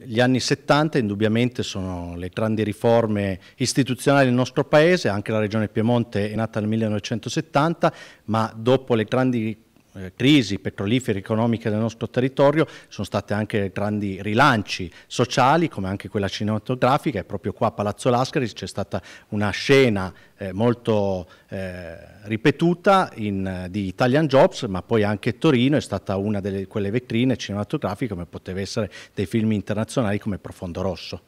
Gli anni 70 indubbiamente sono le grandi riforme istituzionali del nostro Paese, anche la Regione Piemonte è nata nel 1970, ma dopo le grandi eh, crisi petrolifere economiche del nostro territorio, sono state anche grandi rilanci sociali come anche quella cinematografica e proprio qua a Palazzo Lascaris c'è stata una scena eh, molto eh, ripetuta in, eh, di Italian Jobs ma poi anche Torino è stata una delle quelle vetrine cinematografiche come poteva essere dei film internazionali come Profondo Rosso.